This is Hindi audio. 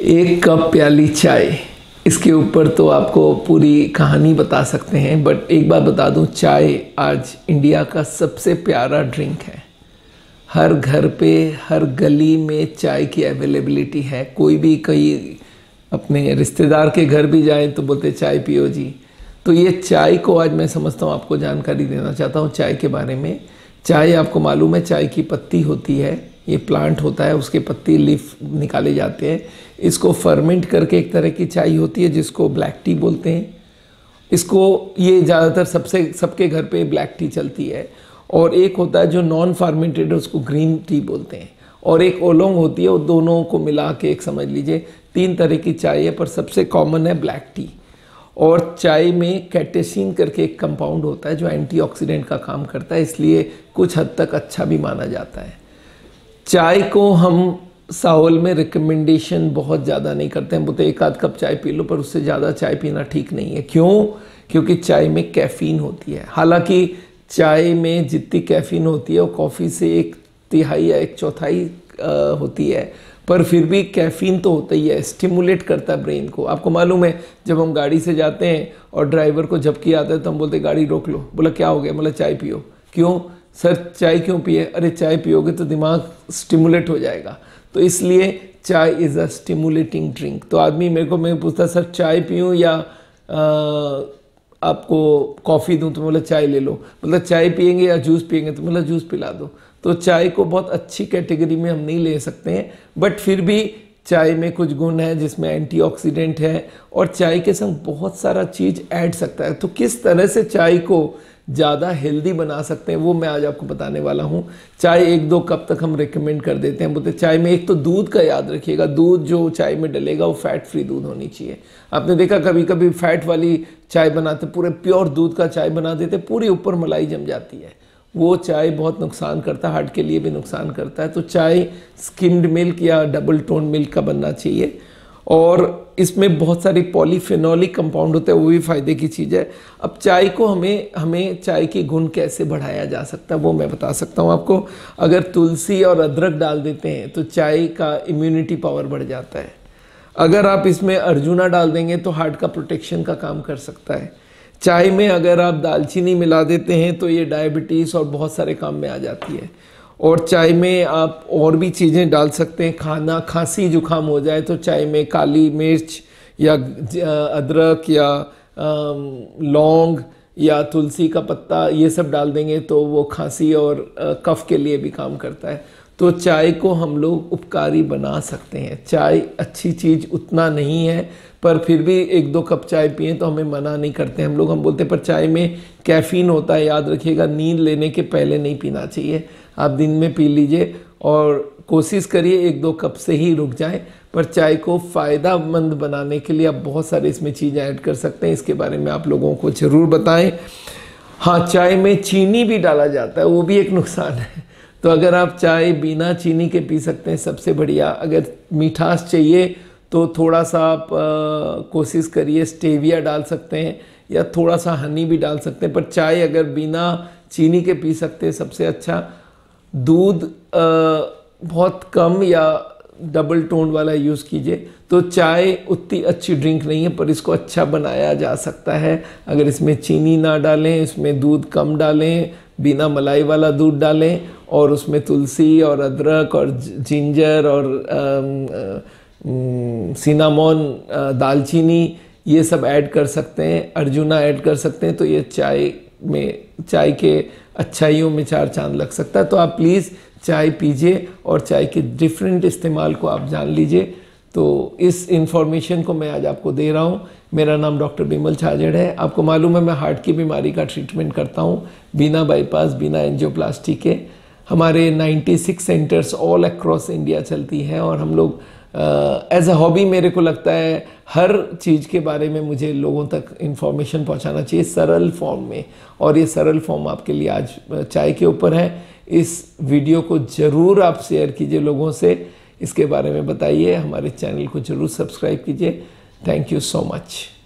एक कप प्याली चाय इसके ऊपर तो आपको पूरी कहानी बता सकते हैं बट एक बार बता दूं चाय आज इंडिया का सबसे प्यारा ड्रिंक है हर घर पे हर गली में चाय की अवेलेबिलिटी है कोई भी कहीं अपने रिश्तेदार के घर भी जाए तो बोलते चाय पियो जी तो ये चाय को आज मैं समझता हूँ आपको जानकारी देना चाहता हूँ चाय के बारे में चाय आपको मालूम है चाय की पत्ती होती है ये प्लांट होता है उसके पत्ती लीफ निकाले जाते हैं इसको फर्मेंट करके एक तरह की चाय होती है जिसको ब्लैक टी बोलते हैं इसको ये ज़्यादातर सबसे सबके घर पे ब्लैक टी चलती है और एक होता है जो नॉन फार्मेंटेड उसको ग्रीन टी बोलते हैं और एक ओलोंग होती है वो दोनों को मिला के एक समझ लीजिए तीन तरह की चाय है पर सबसे कॉमन है ब्लैक टी और चाय में कैटेसिन करके एक कंपाउंड होता है जो एंटीऑक्सीडेंट का काम करता है इसलिए कुछ हद तक अच्छा भी माना जाता है चाय को हम सावल में रिकमेंडेशन बहुत ज़्यादा नहीं करते हैं बोलते एक आध कप चाय पी लो पर उससे ज़्यादा चाय पीना ठीक नहीं है क्यों क्योंकि चाय में कैफ़ीन होती है हालांकि चाय में जितनी कैफ़ीन होती है वो कॉफ़ी से एक तिहाई या एक चौथाई होती है पर फिर भी कैफ़ीन तो होता ही है स्टिमुलेट करता है ब्रेन को आपको मालूम है जब हम गाड़ी से जाते हैं और ड्राइवर को झपकी आता है तो हम बोलते गाड़ी रोक लो बोला क्या हो गया बोला चाय पियो क्यों सर चाय क्यों पिए अरे चाय पियोगे तो दिमाग स्टिमुलेट हो जाएगा तो इसलिए चाय इज़ अ स्टिमुलेटिंग ड्रिंक तो आदमी मेरे को मैं पूछता सर चाय पीऊँ या आ, आपको कॉफ़ी दूँ तो मतलब चाय ले लो मतलब चाय पियेंगे या जूस पियेंगे तो मतलब जूस पिला दो तो चाय को बहुत अच्छी कैटेगरी में हम नहीं ले सकते हैं बट फिर भी चाय में कुछ गुण है जिसमें एंटीऑक्सीडेंट है और चाय के संग बहुत सारा चीज़ ऐड सकता है तो किस तरह से चाय को ज़्यादा हेल्दी बना सकते हैं वो मैं आज आपको बताने वाला हूँ चाय एक दो कप तक हम रिकमेंड कर देते हैं बोलते चाय में एक तो दूध का याद रखिएगा दूध जो चाय में डलेगा वो फैट फ्री दूध होनी चाहिए आपने देखा कभी कभी फैट वाली चाय बनाते पूरे प्योर दूध का चाय बना देते पूरी ऊपर मलाई जम जाती है वो चाय बहुत नुकसान करता है हार्ट के लिए भी नुकसान करता है तो चाय स्किम्ड मिल्क या डबल टोन मिल्क का बनना चाहिए और इसमें बहुत सारी पॉलीफिनॉलिक कंपाउंड होते हैं वो भी फ़ायदे की चीज़ है अब चाय को हमें हमें चाय के गुण कैसे बढ़ाया जा सकता है वो मैं बता सकता हूँ आपको अगर तुलसी और अदरक डाल देते हैं तो चाय का इम्यूनिटी पावर बढ़ जाता है अगर आप इसमें अर्जुना डाल देंगे तो हार्ट का प्रोटेक्शन का काम कर सकता है चाय में अगर आप दालचीनी मिला देते हैं तो ये डायबिटीज़ और बहुत सारे काम में आ जाती है और चाय में आप और भी चीज़ें डाल सकते हैं खाना खांसी जुकाम हो जाए तो चाय में काली मिर्च या अदरक या लौंग या तुलसी का पत्ता ये सब डाल देंगे तो वो खांसी और कफ के लिए भी काम करता है तो चाय को हम लोग उपकारी बना सकते हैं चाय अच्छी चीज़ उतना नहीं है पर फिर भी एक दो कप चाय पिए तो हमें मना नहीं करते हम लोग हम बोलते हैं पर चाय में कैफ़ीन होता है याद रखिएगा नींद लेने के पहले नहीं पीना चाहिए आप दिन में पी लीजिए और कोशिश करिए एक दो कप से ही रुक जाए पर चाय को फ़ायदामंद बनाने के लिए आप बहुत सारे इसमें चीज़ें ऐड कर सकते हैं इसके बारे में आप लोगों को ज़रूर बताएं हाँ चाय में चीनी भी डाला जाता है वो भी एक नुकसान है तो अगर आप चाय बिना चीनी के पी सकते हैं सबसे बढ़िया अगर मिठास चाहिए तो थोड़ा सा आप कोशिश करिए स्टेविया डाल सकते हैं या थोड़ा सा हनी भी डाल सकते हैं पर चाय अगर बिना चीनी के पी सकते हैं सबसे अच्छा दूध बहुत कम या डबल टोन वाला यूज़ कीजिए तो चाय उतनी अच्छी ड्रिंक नहीं है पर इसको अच्छा बनाया जा सकता है अगर इसमें चीनी ना डालें इसमें दूध कम डालें बिना मलाई वाला दूध डालें और उसमें तुलसी और अदरक और जिंजर और सिनामोन दालचीनी ये सब ऐड कर सकते हैं अर्जुना ऐड कर सकते हैं तो ये चाय में चाय के अच्छाइयों में चार चांद लग सकता है तो आप प्लीज़ चाय पीजिए और चाय के डिफरेंट इस्तेमाल को आप जान लीजिए तो इस इन्फॉर्मेशन को मैं आज आपको दे रहा हूँ मेरा नाम डॉक्टर बिमल छाजड़ है आपको मालूम है मैं हार्ट की बीमारी का ट्रीटमेंट करता हूँ बिना बाईपास बिना एनजियोप्लास्टी के हमारे 96 सेंटर्स ऑल अक्रॉस इंडिया चलती हैं और हम लोग एज अ हॉबी मेरे को लगता है हर चीज़ के बारे में मुझे लोगों तक इन्फॉर्मेशन पहुंचाना चाहिए सरल फॉर्म में और ये सरल फॉर्म आपके लिए आज चाय के ऊपर है इस वीडियो को ज़रूर आप शेयर कीजिए लोगों से इसके बारे में बताइए हमारे चैनल को ज़रूर सब्सक्राइब कीजिए थैंक यू सो मच